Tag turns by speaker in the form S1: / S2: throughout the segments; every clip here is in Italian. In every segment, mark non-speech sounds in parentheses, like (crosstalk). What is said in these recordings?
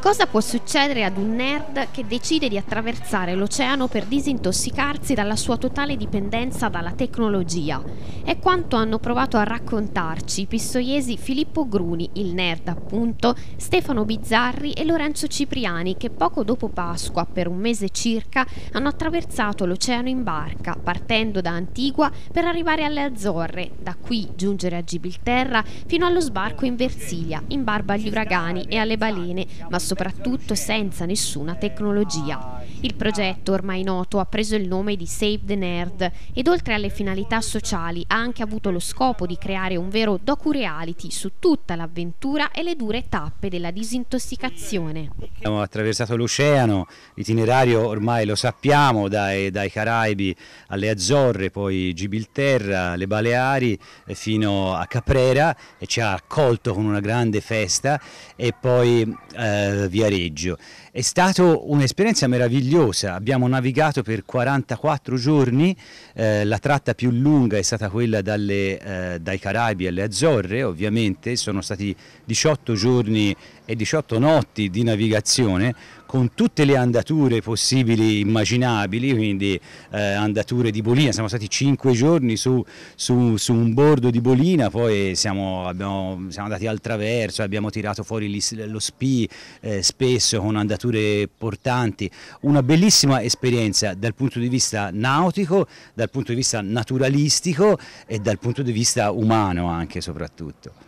S1: Cosa può succedere ad un nerd che decide di attraversare l'oceano per disintossicarsi dalla sua totale dipendenza dalla tecnologia? È quanto hanno provato a raccontarci i pistoiesi Filippo Gruni, il nerd appunto, Stefano Bizzarri e Lorenzo Cipriani che poco dopo Pasqua, per un mese circa, hanno attraversato l'oceano in barca, partendo da Antigua per arrivare alle Azzorre, da qui giungere a Gibilterra fino allo sbarco in Versilia, in barba agli uragani e alle balene, ma soprattutto senza nessuna tecnologia. Il progetto, ormai noto, ha preso il nome di Save the Nerd ed oltre alle finalità sociali ha anche avuto lo scopo di creare un vero docu-reality su tutta l'avventura e le dure tappe della disintossicazione.
S2: Abbiamo attraversato l'oceano, l'itinerario ormai lo sappiamo, dai, dai, Caraibi alle Azzorre, poi Gibilterra, le Baleari eh, fino a Caprera e ci ha accolto con una grande festa e poi eh, Viareggio. È stata un'esperienza meravigliosa meravigliosa. Abbiamo navigato per 44 giorni, eh, la tratta più lunga è stata quella dalle, eh, dai Caraibi alle Azzorre, ovviamente sono stati 18 giorni e 18 notti di navigazione con tutte le andature possibili immaginabili, quindi eh, andature di bolina, siamo stati 5 giorni su, su, su un bordo di bolina, poi siamo, abbiamo, siamo andati al traverso, abbiamo tirato fuori lo spi eh, spesso con andature portanti, una bellissima esperienza dal punto di vista nautico, dal punto di vista naturalistico e dal punto di vista umano anche soprattutto.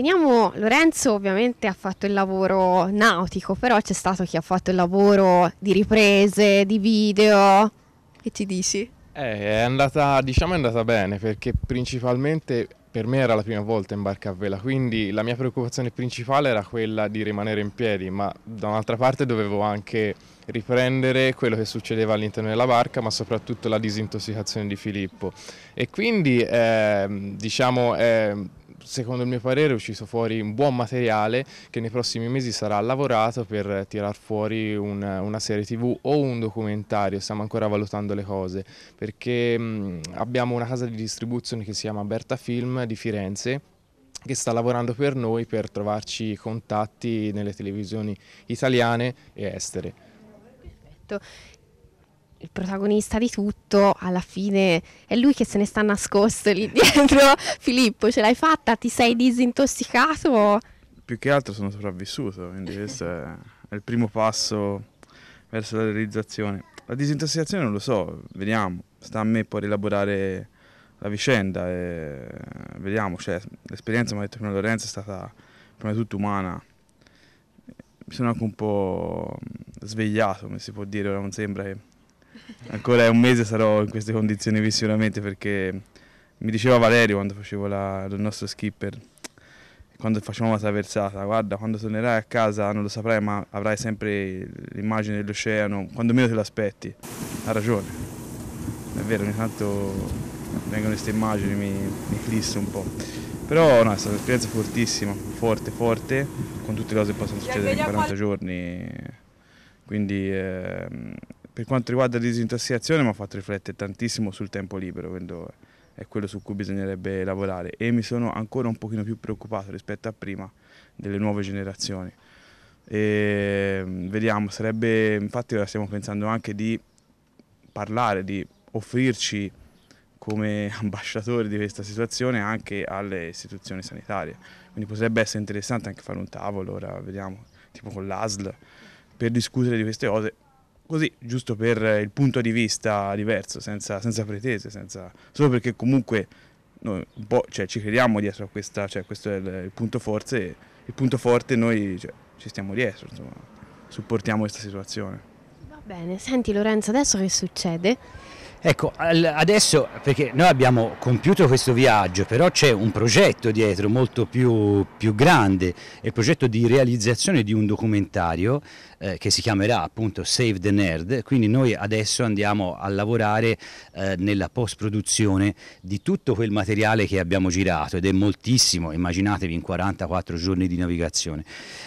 S1: Veniamo, Lorenzo ovviamente ha fatto il lavoro nautico, però c'è stato chi ha fatto il lavoro di riprese, di video. Che ci dici?
S3: Eh, è andata, diciamo è andata bene perché principalmente per me era la prima volta in barca a vela, quindi la mia preoccupazione principale era quella di rimanere in piedi, ma da un'altra parte dovevo anche riprendere quello che succedeva all'interno della barca, ma soprattutto la disintossicazione di Filippo. E quindi eh, diciamo... Eh, secondo il mio parere è uscito fuori un buon materiale che nei prossimi mesi sarà lavorato per tirar fuori una, una serie tv o un documentario, stiamo ancora valutando le cose, perché mh, mm, abbiamo una casa di distribuzione che si chiama Berta Film di Firenze che sta lavorando per noi per trovarci contatti nelle televisioni italiane e estere
S1: il protagonista di tutto, alla fine è lui che se ne sta nascosto lì (laughs) dietro. Filippo, ce l'hai fatta? Ti sei disintossicato?
S4: Più che altro sono sopravvissuto, quindi questo è, è il primo passo verso la realizzazione. La disintossicazione non lo so, vediamo, sta a me poi rielaborare la vicenda e vediamo, cioè, l'esperienza, come ha detto prima Lorenzo, è stata prima di tutto umana. Mi sono anche un po' svegliato, come si può dire, ora non sembra che ancora un mese sarò in queste condizioni visivamente perché mi diceva Valerio quando facevo la, il nostro skipper, quando facevamo la traversata, guarda quando tornerai a casa non lo saprai ma avrai sempre l'immagine dell'oceano, quando meno te l'aspetti, ha ragione, è vero, ogni tanto vengono queste immagini, mi, mi flisso un po'. Però no, è stata un'esperienza fortissima, forte, forte, con tutte le cose che possono succedere in 40 giorni, quindi... Eh, per quanto riguarda la disintossicazione mi ha fatto riflettere tantissimo sul tempo libero, quindi è quello su cui bisognerebbe lavorare e mi sono ancora un pochino più preoccupato rispetto a prima delle nuove generazioni. E mm, vediamo, sarebbe, infatti ora stiamo pensando anche di parlare, di offrirci come (laughs) ambasciatori di questa situazione anche alle istituzioni sanitarie. Quindi potrebbe essere interessante anche fare un tavolo, ora vediamo, tipo con l'ASL, per discutere di queste cose così, giusto per il punto di vista diverso, senza, senza pretese, senza, solo perché comunque noi un po', cioè, ci crediamo dietro a questa, cioè, questo è il, il punto forte, il punto forte noi cioè, ci stiamo dietro, insomma, supportiamo questa situazione.
S1: Va bene, senti Lorenzo, adesso che succede?
S2: Ecco, adesso perché noi abbiamo compiuto questo viaggio, però c'è un progetto dietro molto più, più, grande, il progetto di realizzazione di un documentario eh, che si chiamerà appunto Save the Nerd, quindi noi adesso andiamo a lavorare eh, nella post-produzione di tutto quel materiale che abbiamo girato ed è moltissimo, immaginatevi in 44 giorni di navigazione.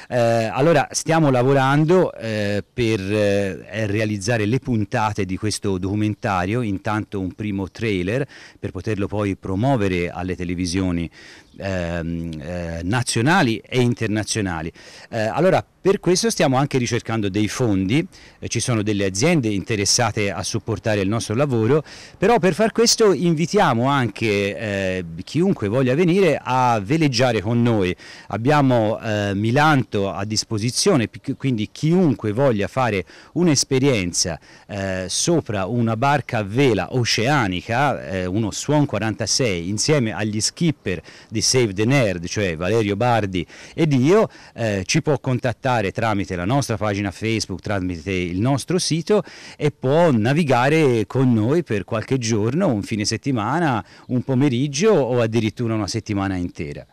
S2: Eh, allora stiamo lavorando eh, per eh, realizzare le puntate di questo documentario intanto un primo trailer per poterlo poi promuovere alle televisioni ehm, eh, nazionali e internazionali. Eh, allora per questo stiamo anche ricercando dei fondi, eh, ci sono delle aziende interessate a supportare il nostro lavoro, però per far questo invitiamo anche eh, chiunque voglia venire a veleggiare con noi. Abbiamo eh, Milanto a disposizione, quindi chiunque voglia fare un'esperienza eh, sopra una barca a vela oceanica, eh, uno Swan 46, insieme agli skipper di Save the Nerd, cioè Valerio Bardi ed io, eh, ci può contattare contattare tramite la nostra pagina Facebook, tramite il nostro sito e può navigare con noi per qualche giorno, un fine settimana, un pomeriggio o addirittura una settimana intera.